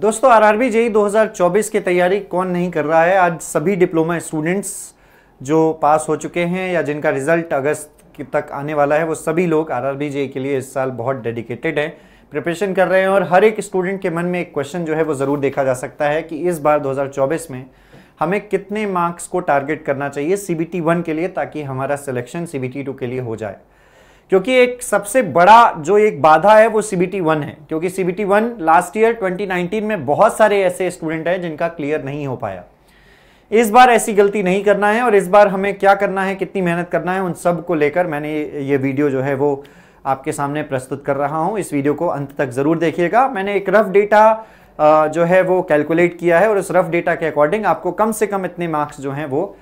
दोस्तों RRB JE 2024 की तैयारी कौन नहीं कर रहा है आज सभी डिप्लोमा स्टूडेंट्स जो पास हो चुके हैं या जिनका रिजल्ट अगस्त तक आने वाला है वो सभी लोग आरआरबी जेई के लिए इस साल बहुत डेडिकेटेड हैं प्रिपरेशन कर रहे हैं और हर एक स्टूडेंट के मन में एक क्वेश्चन जो है वो ज़रूर देखा जा सकता है कि इस बार 2024 में हमें कितने मार्क्स को टारगेट करना चाहिए सी बी के लिए ताकि हमारा सिलेक्शन सी बी के लिए हो जाए क्योंकि एक सबसे बड़ा जो एक बाधा है वो सी बी टी वन है क्योंकि C B T one last year 2019 में बहुत सारे ऐसे स्टूडेंट हैं जिनका क्लियर नहीं हो पाया इस बार ऐसी गलती नहीं करना है और इस बार हमें क्या करना है कितनी मेहनत करना है उन सब को लेकर मैंने ये वीडियो जो है वो आपके सामने प्रस्तुत कर रहा हूँ इस वीडियो को अंत तक ज़रूर देखिएगा मैंने एक रफ डेटा जो है वो कैलकुलेट किया है और उस रफ डेटा के अकॉर्डिंग आपको कम से कम इतने मार्क्स जो हैं वो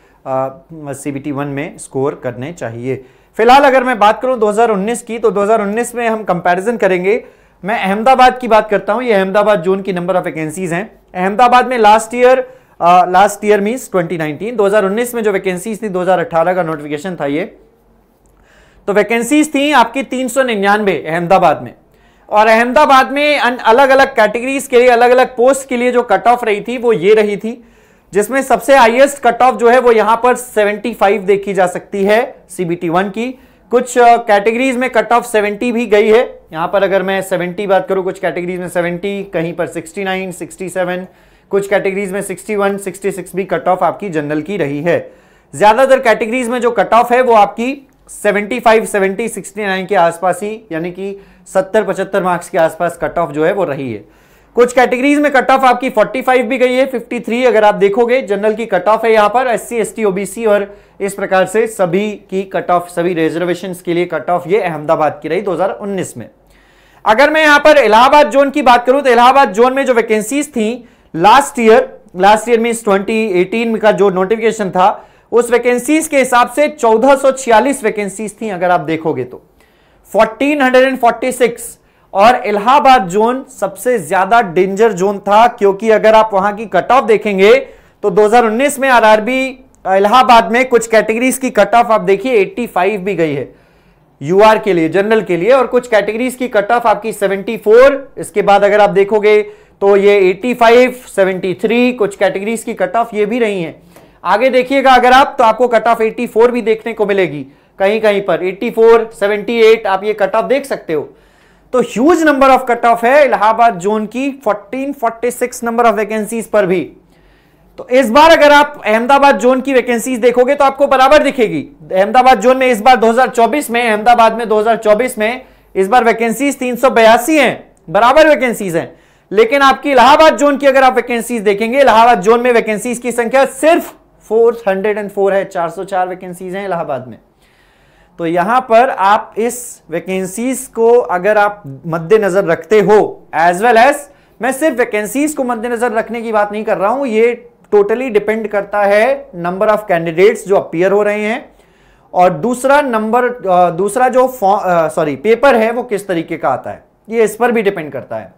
सी बी टी वन में स्कोर करने चाहिए फिलहाल अगर मैं बात करूं 2019 की तो 2019 में हम कंपैरिजन करेंगे मैं अहमदाबाद की बात करता हूं ये अहमदाबाद जोन की नंबर ऑफ वैकेंसीज हैं अहमदाबाद में last year last year means 2019 2019 में जो वैकेंसीज थी 2018 का नोटिफिकेशन था ये तो वैकेंसीज थी आपकी तीन अहमदाबाद में और अहमदाबाद में अलग अलग कैटेगरीज के लिए अलग अलग पोस्ट के लिए जो कट ऑफ रही थी वो ये रही थी जिसमें सबसे हाईएस्ट कट ऑफ जो है वो यहां पर 75 देखी जा सकती है सीबीटी वन की कुछ कैटेगरीज में कट ऑफ 70 भी गई है यहां पर अगर मैं 70 बात करूं कुछ कैटेगरीज में 70 कहीं पर 69 67 कुछ कैटेगरीज में 61 66 भी कट ऑफ आपकी जनरल की रही है ज्यादातर कैटेगरीज में जो कट ऑफ है वो आपकी 75 70 69 के आसपास ही यानी कि 70 75 मार्क्स के आसपास कट ऑफ जो है वो रही है कुछ कैटेगरीज में कट ऑफ आपकी 45 भी गई है 53 अगर आप देखोगे जनरल की कट ऑफ है यहां पर S C S T OBC और इस प्रकार से सभी की कट ऑफ सभी रिजर्वेशन के लिए कट ऑफ ये अहमदाबाद की रही 2019 में अगर मैं यहां पर इलाहाबाद जोन की बात करूं तो इलाहाबाद जोन में जो वैकेंसीज थी last year last year mean twenty का जो नोटिफिकेशन था उस वैकेंसीज के हिसाब से चौदह वैकेंसीज थी अगर आप देखोगे तो फोर्टीन और इलाहाबाद जोन सबसे ज्यादा डेंजर जोन था क्योंकि अगर आप वहां की कट ऑफ देखेंगे तो 2019 में आरआरबी इलाहाबाद में कुछ कैटेगरीज की कट ऑफ आप देखिए 85 भी गई है यूआर के लिए जनरल के लिए और कुछ कैटेगरीज की कट ऑफ आपकी 74 इसके बाद अगर आप देखोगे तो ये 85 73 कुछ कैटेगरीज की कट ऑफ ये भी रही है आगे देखिएगा अगर आप तो आपको कट ऑफ एट्टी भी देखने को मिलेगी कहीं कहीं पर एट्टी फोर आप ये कट ऑफ देख सकते हो तो huge number of cut off है इलाहाबाद जोन की 1446 नंबर ऑफ वैकेंसीज पर भी तो इस बार अगर आप अहमदाबाद जोन की वैकेंसीज देखोगे तो आपको बराबर दिखेगी अहमदाबाद जोन में इस बार 2024 में अहमदाबाद में 2024 में इस बार वैकेंसीज तीन हैं बराबर वैकेंसीज हैं लेकिन आपकी इलाहाबाद जोन की अगर आप वैकेंसीज देखेंगे इलाहाबाद जोन में वैकेंसीज की संख्या सिर्फ 404 है 404 वैकेंसीज हैं इलाहाबाद में तो यहां पर आप इस वैकेंसीज को अगर आप मद्देनजर रखते हो एज वेल एज मैं सिर्फ वैकेंसीज को मद्देनजर रखने की बात नहीं कर रहा हूं ये टोटली डिपेंड करता है नंबर ऑफ कैंडिडेट्स जो अपियर हो रहे हैं और दूसरा नंबर दूसरा जो सॉरी पेपर है वो किस तरीके का आता है ये इस पर भी डिपेंड करता है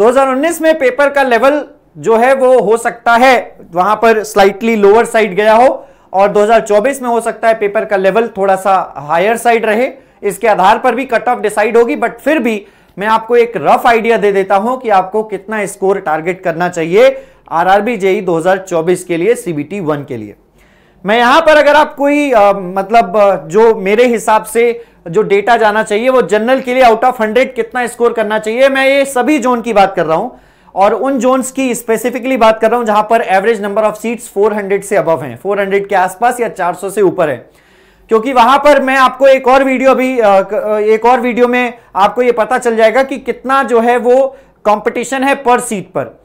2019 में पेपर का लेवल जो है वो हो सकता है वहां पर स्लाइटली लोअर साइड गया हो और 2024 में हो सकता है पेपर का लेवल थोड़ा सा हायर साइड रहे इसके आधार पर भी कट ऑफ डिसाइड होगी बट फिर भी मैं आपको एक रफ आइडिया दे देता हूं कि आपको कितना स्कोर टारगेट करना चाहिए आरआरबी जेई 2024 के लिए सीबीटी वन के लिए मैं यहां पर अगर आप कोई आ, मतलब जो मेरे हिसाब से जो डेटा जाना चाहिए वो जनरल के लिए आउट ऑफ हंड्रेड कितना स्कोर करना चाहिए मैं ये सभी जोन की बात कर रहा हूं और उन जोन की स्पेसिफिकली बात कर रहा हूं जहां पर एवरेज नंबर ऑफ सीट्स 400 से अबव हैं 400 के आसपास या 400 से ऊपर है क्योंकि वहां पर मैं आपको एक और वीडियो भी एक और वीडियो में आपको यह पता चल जाएगा कि कितना जो है वो कंपटीशन है पर सीट पर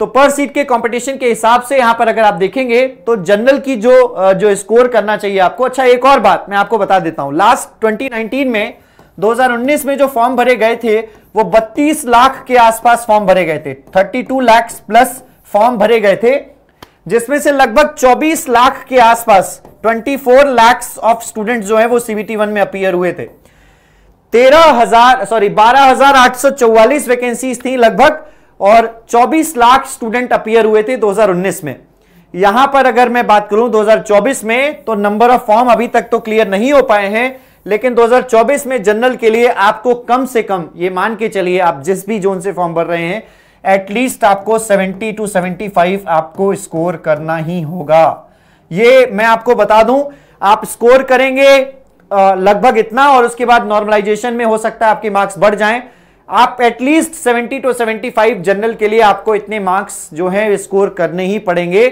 तो पर सीट के कंपटीशन के हिसाब से यहां पर अगर आप देखेंगे तो जनरल की जो जो स्कोर करना चाहिए आपको अच्छा एक और बात मैं आपको बता देता हूं लास्ट 2019 में 2019 में जो फॉर्म भरे गए थे वो 32 लाख के आसपास फॉर्म भरे गए थे 32 लाख प्लस फॉर्म भरे गए थे जिसमें से लगभग 24 लाख के आसपास 24 फोर लैक्स ऑफ स्टूडेंट जो है वो सीबीटी वन में अपियर हुए थे तेरह हजार सॉरी बारह हजार आठ सौ वैकेंसीज थी लगभग और 24 लाख स्टूडेंट अपियर हुए थे 2019 में यहां पर अगर मैं बात करूं 2024 में तो नंबर ऑफ फॉर्म अभी तक तो क्लियर नहीं हो पाए हैं लेकिन 2024 में जनरल के लिए आपको कम से कम ये मान के चलिए आप जिस भी जोन से फॉर्म भर रहे हैं एटलीस्ट आपको 70 टू 75 आपको स्कोर करना ही होगा ये मैं आपको बता दूं आप स्कोर करेंगे लगभग इतना और उसके बाद नॉर्मलाइजेशन में हो सकता है आपके मार्क्स बढ़ जाएं आप एटलीस्ट 70 टू 75 जनरल के लिए आपको इतने मार्क्स जो है स्कोर करने ही पड़ेंगे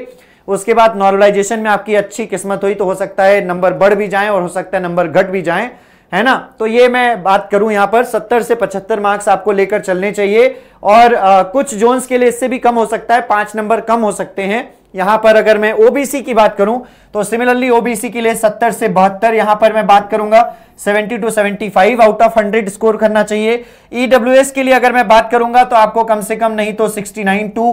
उसके बाद नॉर्मलाइजेशन में आपकी अच्छी किस्मत हुई तो हो सकता है नंबर बढ़ भी जाए और हो सकता है नंबर घट भी जाए है ना तो ये मैं बात करूं यहां पर 70 से 75 मार्क्स आपको लेकर चलने चाहिए और आ, कुछ जोन्स के लिए इससे भी कम हो सकता है पांच नंबर कम हो सकते हैं यहां पर अगर मैं ओबीसी की बात करूं तो सिमिलरली ओबीसी के लिए 70 से बहत्तर यहां पर मैं बात करूंगा 70 टू 75 आउट ऑफ 100 स्कोर करना चाहिए ईडब्ल्यूएस e के लिए अगर मैं बात करूंगा तो आपको कम से कम नहीं तो 69 टू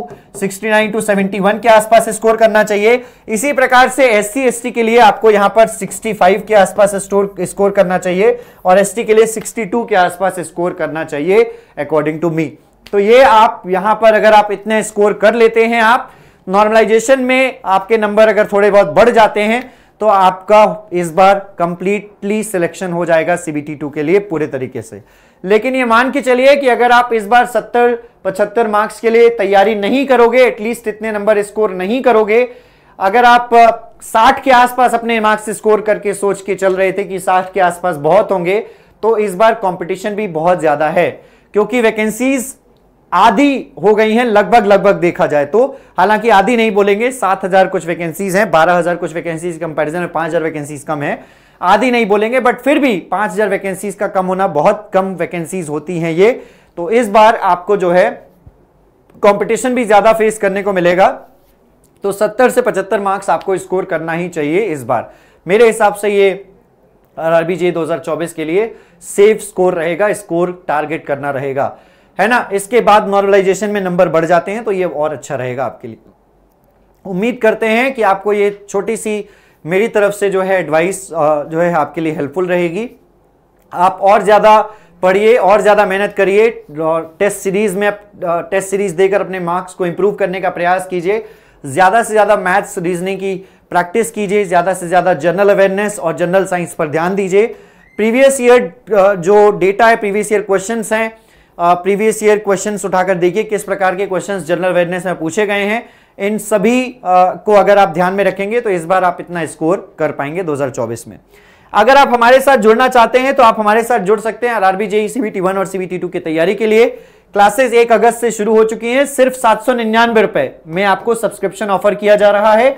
69 टू 71 के आसपास स्कोर करना चाहिए इसी प्रकार से एस सी के लिए आपको यहां पर 65 के आसपास स्टोर स्कोर करना चाहिए और एस के लिए 62 के आसपास स्कोर करना चाहिए अकॉर्डिंग टू मी तो ये आप यहां पर अगर आप इतने स्कोर कर लेते हैं आप नॉर्मलाइजेशन में आपके नंबर अगर थोड़े बहुत बढ़ जाते हैं तो आपका इस बार कंप्लीटली सिलेक्शन हो जाएगा सीबीटी टू के लिए पूरे तरीके से लेकिन ये मान के चलिए कि अगर आप इस बार 70 पचहत्तर मार्क्स के लिए तैयारी नहीं करोगे एटलीस्ट इतने नंबर स्कोर नहीं करोगे अगर आप 60 के आसपास अपने मार्क्स स्कोर करके सोच के चल रहे थे कि 60 के आसपास बहुत होंगे तो इस बार कॉम्पिटिशन भी बहुत ज्यादा है क्योंकि वैकेंसीज आधी हो गई हैं लगभग लगभग देखा जाए तो हालांकि आधी नहीं बोलेंगे सात हजार कुछ वैकेंसीज हैं बारह हजार कुछ वैकेंसीज कंपैरिजन में पांच हजार वैकेंसीज कम है आधी नहीं बोलेंगे बट फिर भी पांच हजार वैकेंसीज का कम होना बहुत कम वैकेंसीज होती हैं ये तो इस बार आपको जो है कॉम्पिटिशन भी ज्यादा फेस करने को मिलेगा तो सत्तर से पचहत्तर मार्क्स आपको स्कोर करना ही चाहिए इस बार मेरे हिसाब से ये आर दो जे 2024 के लिए सेफ स्कोर रहेगा स्कोर टारगेट करना रहेगा है ना इसके बाद नॉर्मलाइजेशन में नंबर बढ़ जाते हैं तो ये और अच्छा रहेगा आपके लिए उम्मीद करते हैं कि आपको ये छोटी सी मेरी तरफ से जो है एडवाइस जो है आपके लिए हेल्पफुल रहेगी आप और ज़्यादा पढ़िए और ज़्यादा मेहनत करिए टेस्ट सीरीज़ में टेस्ट सीरीज़ देकर अपने मार्क्स को इम्प्रूव करने का प्रयास कीजिए ज़्यादा से ज़्यादा मैथ्स रीजनिंग की प्रैक्टिस कीजिए ज़्यादा से ज़्यादा जनरल अवेयरनेस और जनरल साइंस पर ध्यान दीजिए प्रीवियस ईयर जो डेटा है प्रीवियस ईयर क्वेश्चन हैं प्रीवियस ईयर क्वेश्चंस उठाकर देखिए किस प्रकार के क्वेश्चंस जनरल अवेयरनेस में पूछे गए हैं इन सभी आ, को अगर आप ध्यान में रखेंगे तो इस बार आप इतना स्कोर कर पाएंगे 2024 में अगर आप हमारे साथ जुड़ना चाहते हैं तो आप हमारे साथ जुड़ सकते हैं आर जेई सीबीटी वन और सीबीटी टू की तैयारी के लिए क्लासेस एक अगस्त से शुरू हो चुकी हैं सिर्फ सात सौ निन्यानवे रुपए में आपको सब्सक्रिप्शन ऑफर किया जा रहा है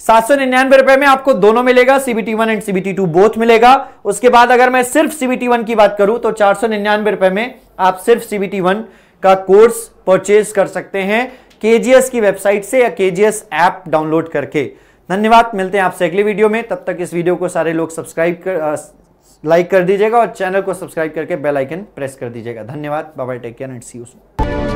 सात सौ निन्यानवे रुपए में आपको दोनों मिलेगा CBT one and CBT two both मिलेगा उसके बाद अगर मैं सिर्फ सीबीटी वन की बात करूं तो चार सौ निन्यानवे रुपए में आप सिर्फ सीबीटी वन का कोर्स परचेज कर सकते हैं केजीएस की वेबसाइट से या केजीएस ऐप डाउनलोड करके धन्यवाद मिलते हैं आपसे अगले वीडियो में तब तक इस वीडियो को सारे लोग सब्सक्राइब कर लाइक कर दीजिएगा और चैनल को सब्सक्राइब करके बेल आइकन प्रेस कर दीजिएगा धन्यवाद bye take care and see you